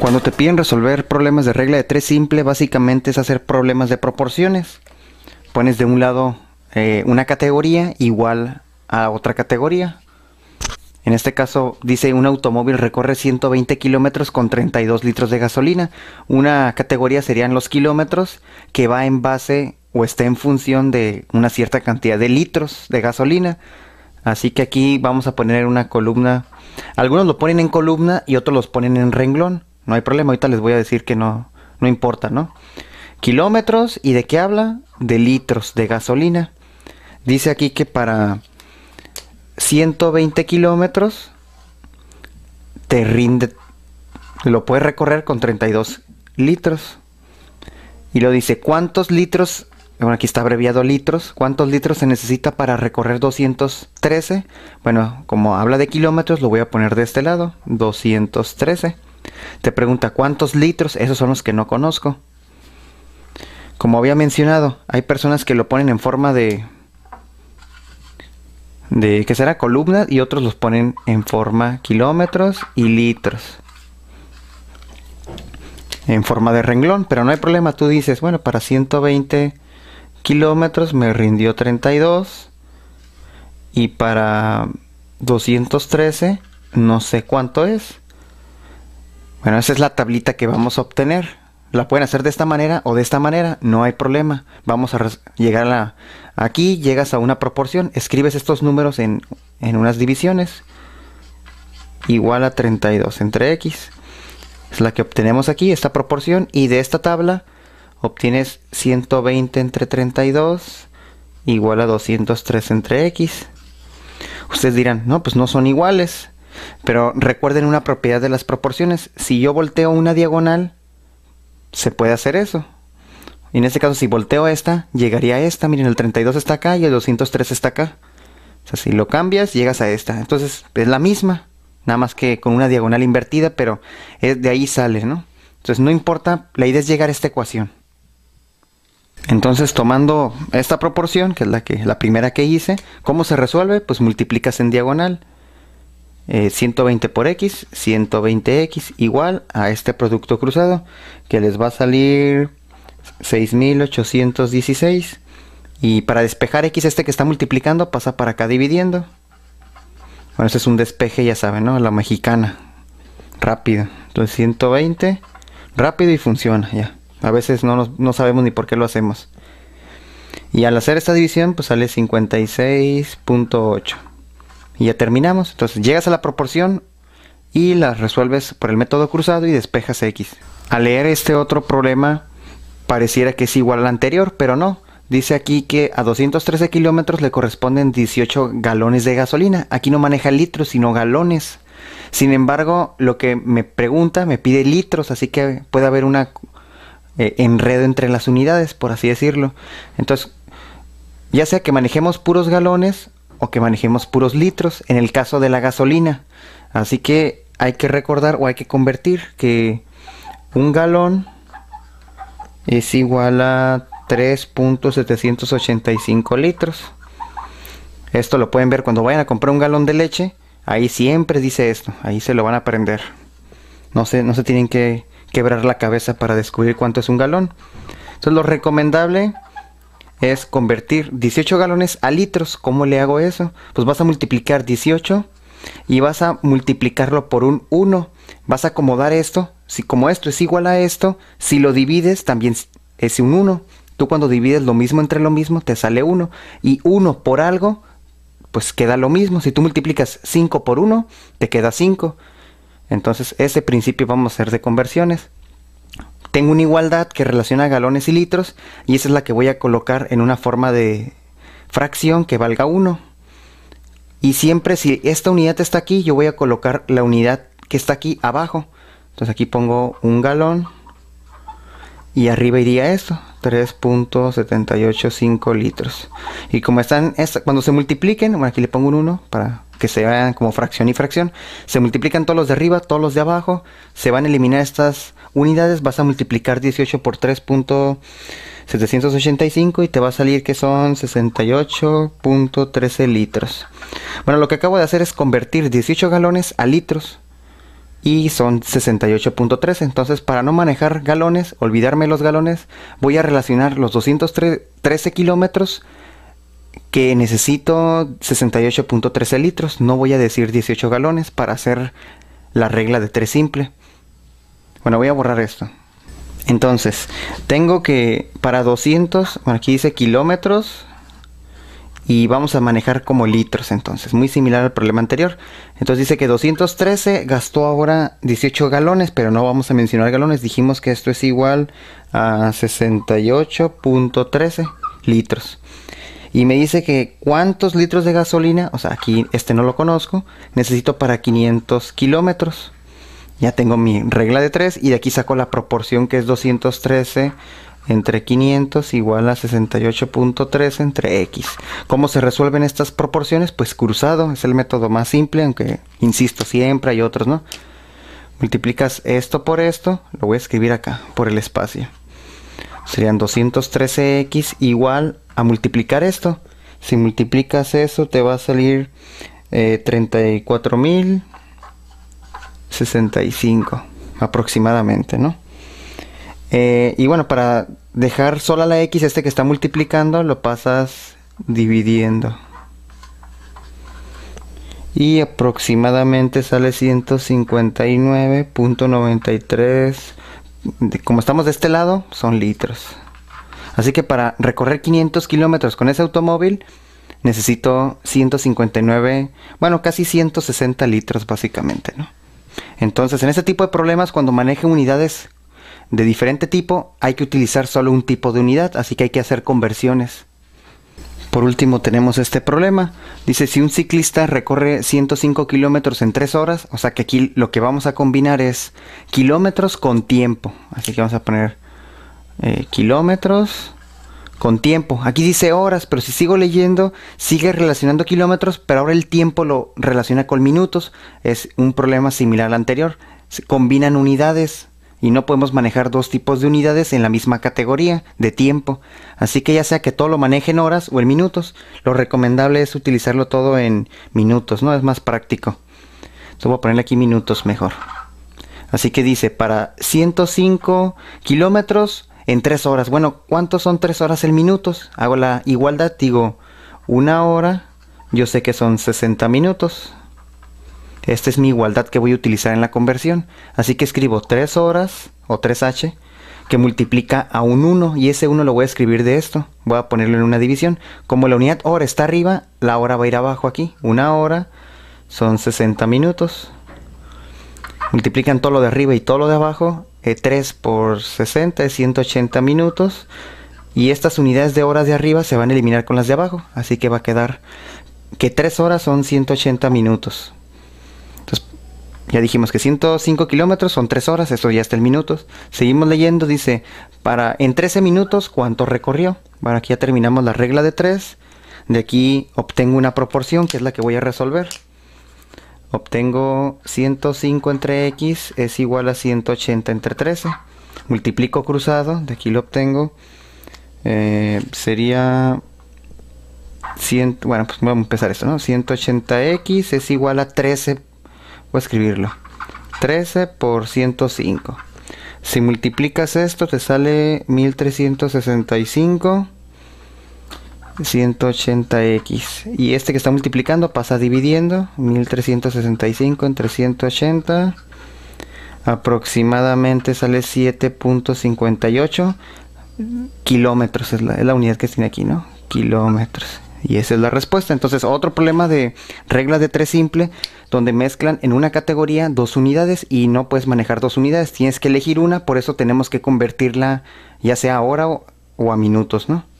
Cuando te piden resolver problemas de regla de tres simple, básicamente es hacer problemas de proporciones. Pones de un lado eh, una categoría igual a otra categoría. En este caso dice un automóvil recorre 120 kilómetros con 32 litros de gasolina. Una categoría serían los kilómetros que va en base o está en función de una cierta cantidad de litros de gasolina. Así que aquí vamos a poner una columna. Algunos lo ponen en columna y otros los ponen en renglón no hay problema, ahorita les voy a decir que no, no importa, ¿no? Kilómetros, ¿y de qué habla? De litros de gasolina. Dice aquí que para 120 kilómetros te rinde, lo puedes recorrer con 32 litros. Y lo dice, ¿cuántos litros? Bueno, aquí está abreviado litros. ¿Cuántos litros se necesita para recorrer 213? Bueno, como habla de kilómetros, lo voy a poner de este lado, 213. Te pregunta cuántos litros, esos son los que no conozco. Como había mencionado, hay personas que lo ponen en forma de de que será columna y otros los ponen en forma kilómetros y litros. En forma de renglón, pero no hay problema, tú dices, bueno, para 120 kilómetros me rindió 32 y para 213 no sé cuánto es bueno, esa es la tablita que vamos a obtener. La pueden hacer de esta manera o de esta manera, no hay problema. Vamos a llegar a Aquí llegas a una proporción, escribes estos números en, en unas divisiones. Igual a 32 entre x. Es la que obtenemos aquí, esta proporción. Y de esta tabla obtienes 120 entre 32 igual a 203 entre x. Ustedes dirán, no, pues no son iguales. Pero recuerden una propiedad de las proporciones. Si yo volteo una diagonal, se puede hacer eso. Y en este caso, si volteo esta, llegaría a esta. Miren, el 32 está acá y el 203 está acá. O sea, si lo cambias, llegas a esta. Entonces, es la misma. Nada más que con una diagonal invertida, pero de ahí sale, ¿no? Entonces, no importa. La idea es llegar a esta ecuación. Entonces, tomando esta proporción, que es la, que, la primera que hice, ¿cómo se resuelve? Pues multiplicas en diagonal. 120 eh, por X, 120X igual a este producto cruzado que les va a salir 6816 y para despejar X este que está multiplicando pasa para acá dividiendo. Bueno, este es un despeje, ya saben, ¿no? La mexicana. Rápido. Entonces 120. Rápido y funciona, ya. A veces no, no sabemos ni por qué lo hacemos. Y al hacer esta división, pues sale 56.8. Y ya terminamos. Entonces llegas a la proporción y la resuelves por el método cruzado y despejas x. Al leer este otro problema pareciera que es igual al anterior, pero no. Dice aquí que a 213 kilómetros le corresponden 18 galones de gasolina. Aquí no maneja litros, sino galones. Sin embargo, lo que me pregunta me pide litros, así que puede haber un eh, enredo entre las unidades, por así decirlo. Entonces, ya sea que manejemos puros galones o que manejemos puros litros, en el caso de la gasolina. Así que hay que recordar o hay que convertir que un galón es igual a 3.785 litros. Esto lo pueden ver cuando vayan a comprar un galón de leche. Ahí siempre dice esto, ahí se lo van a aprender. No se, no se tienen que quebrar la cabeza para descubrir cuánto es un galón. Entonces lo recomendable es convertir 18 galones a litros. ¿Cómo le hago eso? Pues vas a multiplicar 18 y vas a multiplicarlo por un 1. Vas a acomodar esto. Si como esto es igual a esto, si lo divides también es un 1. Tú cuando divides lo mismo entre lo mismo te sale 1. Y 1 por algo, pues queda lo mismo. Si tú multiplicas 5 por 1, te queda 5. Entonces ese principio vamos a hacer de conversiones tengo una igualdad que relaciona galones y litros y esa es la que voy a colocar en una forma de fracción que valga 1. Y siempre si esta unidad está aquí, yo voy a colocar la unidad que está aquí abajo. Entonces aquí pongo un galón y arriba iría esto, 3.785 litros. Y como están, cuando se multipliquen, bueno aquí le pongo un 1 para que se vean como fracción y fracción. Se multiplican todos los de arriba, todos los de abajo. Se van a eliminar estas unidades, vas a multiplicar 18 por 3.785 y te va a salir que son 68.13 litros. Bueno, lo que acabo de hacer es convertir 18 galones a litros y son 68.13. Entonces, para no manejar galones, olvidarme los galones, voy a relacionar los 213 kilómetros que necesito 68.13 litros. No voy a decir 18 galones para hacer la regla de 3 simple. Bueno, voy a borrar esto. Entonces, tengo que para 200, bueno, aquí dice kilómetros y vamos a manejar como litros entonces, muy similar al problema anterior. Entonces dice que 213 gastó ahora 18 galones, pero no vamos a mencionar galones, dijimos que esto es igual a 68.13 litros. Y me dice que cuántos litros de gasolina, o sea, aquí este no lo conozco, necesito para 500 kilómetros ya tengo mi regla de 3 y de aquí saco la proporción que es 213 entre 500 igual a 68.3 entre x. ¿Cómo se resuelven estas proporciones? Pues cruzado, es el método más simple, aunque insisto, siempre hay otros, ¿no? Multiplicas esto por esto, lo voy a escribir acá, por el espacio. Serían 213x igual a multiplicar esto. Si multiplicas eso te va a salir eh, 34.000 65 aproximadamente, ¿no? Eh, y bueno, para dejar sola la X, este que está multiplicando, lo pasas dividiendo. Y aproximadamente sale 159.93. Como estamos de este lado, son litros. Así que para recorrer 500 kilómetros con ese automóvil, necesito 159, bueno, casi 160 litros básicamente, ¿no? Entonces, en este tipo de problemas, cuando manejen unidades de diferente tipo, hay que utilizar solo un tipo de unidad, así que hay que hacer conversiones. Por último tenemos este problema. Dice si un ciclista recorre 105 kilómetros en 3 horas, o sea que aquí lo que vamos a combinar es kilómetros con tiempo. Así que vamos a poner eh, kilómetros con tiempo. Aquí dice horas, pero si sigo leyendo, sigue relacionando kilómetros, pero ahora el tiempo lo relaciona con minutos. Es un problema similar al anterior. Se combinan unidades y no podemos manejar dos tipos de unidades en la misma categoría de tiempo. Así que ya sea que todo lo maneje en horas o en minutos, lo recomendable es utilizarlo todo en minutos, ¿no? Es más práctico. Entonces voy a ponerle aquí minutos mejor. Así que dice, para 105 kilómetros en tres horas. Bueno, ¿cuántos son tres horas en minutos? Hago la igualdad, digo, una hora, yo sé que son 60 minutos. Esta es mi igualdad que voy a utilizar en la conversión. Así que escribo tres horas o 3h que multiplica a un 1 y ese 1 lo voy a escribir de esto. Voy a ponerlo en una división. Como la unidad hora está arriba, la hora va a ir abajo aquí. Una hora son 60 minutos. Multiplican todo lo de arriba y todo lo de abajo 3 eh, por 60 es 180 minutos. Y estas unidades de horas de arriba se van a eliminar con las de abajo. Así que va a quedar que 3 horas son 180 minutos. Entonces, ya dijimos que 105 kilómetros son 3 horas, eso ya está en minutos. Seguimos leyendo, dice, para en 13 minutos, ¿cuánto recorrió? Bueno, aquí ya terminamos la regla de 3. De aquí obtengo una proporción que es la que voy a resolver. Obtengo 105 entre x es igual a 180 entre 13. Multiplico cruzado, de aquí lo obtengo. Eh, sería... bueno, pues vamos a empezar esto, ¿no? 180x es igual a 13. Voy a escribirlo. 13 por 105. Si multiplicas esto te sale 1365 180x. Y este que está multiplicando pasa dividiendo. 1365 entre 180. Aproximadamente sale 7.58 kilómetros. Es la, unidad que tiene aquí, ¿no? Kilómetros. Y esa es la respuesta. Entonces, otro problema de reglas de tres simple, donde mezclan en una categoría dos unidades y no puedes manejar dos unidades. Tienes que elegir una, por eso tenemos que convertirla ya sea a hora o a minutos, ¿no?